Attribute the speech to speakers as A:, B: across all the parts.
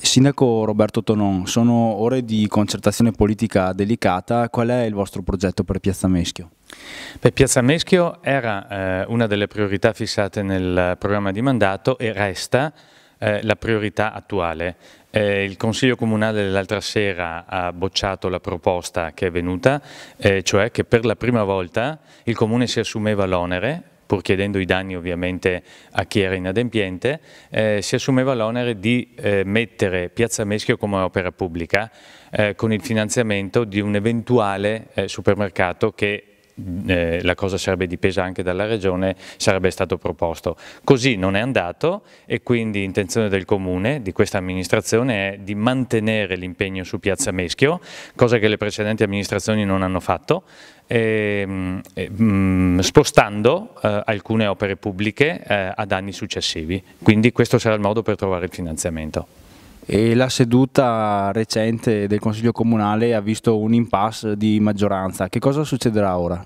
A: Sindaco Roberto Tonon, sono ore di concertazione politica delicata, qual è il vostro progetto per Piazza Meschio?
B: Per Piazza Meschio era eh, una delle priorità fissate nel programma di mandato e resta eh, la priorità attuale. Eh, il Consiglio Comunale l'altra sera ha bocciato la proposta che è venuta, eh, cioè che per la prima volta il Comune si assumeva l'onere pur chiedendo i danni ovviamente a chi era inadempiente, eh, si assumeva l'onere di eh, mettere Piazza Meschio come opera pubblica eh, con il finanziamento di un eventuale eh, supermercato che eh, la cosa sarebbe dipesa anche dalla regione, sarebbe stato proposto. Così non è andato e quindi l'intenzione del comune, di questa amministrazione, è di mantenere l'impegno su Piazza Meschio, cosa che le precedenti amministrazioni non hanno fatto, ehm, e, e, mm, mh, spostando eh, alcune opere pubbliche eh, ad anni successivi.
A: Quindi questo sarà il modo per trovare il finanziamento e la seduta recente del Consiglio Comunale ha visto un impasse di maggioranza. Che cosa succederà ora?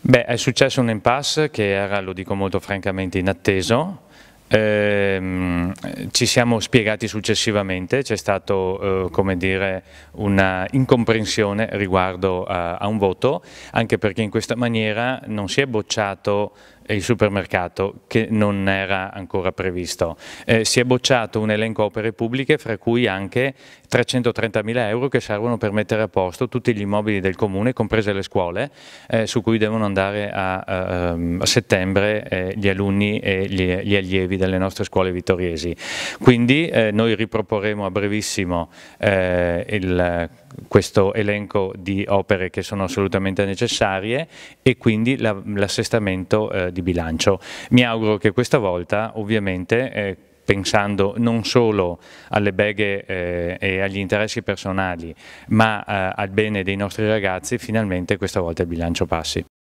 B: Beh, è successo un impasse che era, lo dico molto francamente, inatteso, eh, ci siamo spiegati successivamente, c'è stata eh, una incomprensione riguardo a, a un voto, anche perché in questa maniera non si è bocciato il supermercato che non era ancora previsto. Eh, si è bocciato un elenco opere pubbliche fra cui anche 330 mila euro che servono per mettere a posto tutti gli immobili del comune, comprese le scuole, eh, su cui devono andare a, a, eh, a settembre eh, gli alunni e gli, gli allievi allievi delle nostre scuole vittoriesi. Quindi eh, noi riproporremo a brevissimo eh, il, questo elenco di opere che sono assolutamente necessarie e quindi l'assestamento la, eh, di bilancio. Mi auguro che questa volta ovviamente eh, pensando non solo alle beghe eh, e agli interessi personali, ma eh, al bene dei nostri ragazzi, finalmente questa volta il bilancio
A: passi.